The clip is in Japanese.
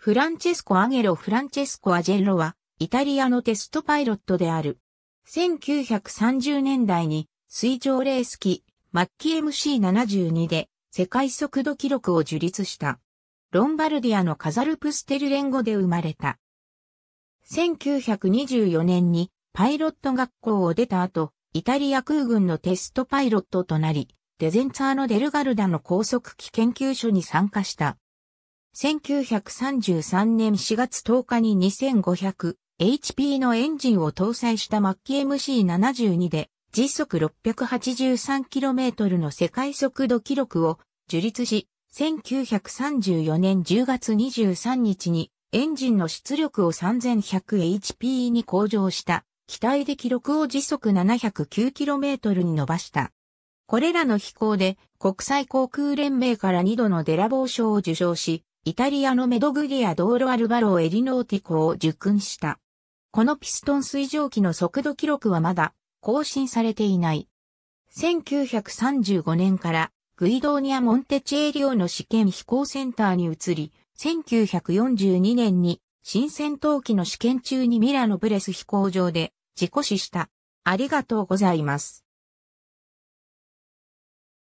フランチェスコ・アゲロ・フランチェスコ・アジェロは、イタリアのテストパイロットである。1930年代に、水上レース機、マッキー MC72 で、世界速度記録を樹立した。ロンバルディアのカザルプステル連合で生まれた。1924年に、パイロット学校を出た後、イタリア空軍のテストパイロットとなり、デゼンツァーノ・デルガルダの高速機研究所に参加した。1933年4月10日に 2500HP のエンジンを搭載したマッキ MC72 で時速 683km の世界速度記録を樹立し、1934年10月23日にエンジンの出力を 3100HP に向上した機体で記録を時速 709km に伸ばした。これらの飛行で国際航空連盟から2度のデラボー賞を受賞し、イタリアのメドグリア道路アルバロエリノーティコを受訓した。このピストン水蒸気の速度記録はまだ更新されていない。1935年からグイドーニア・モンテチェーリオの試験飛行センターに移り、1942年に新戦闘機の試験中にミラノブレス飛行場で事故死した。ありがとうございます。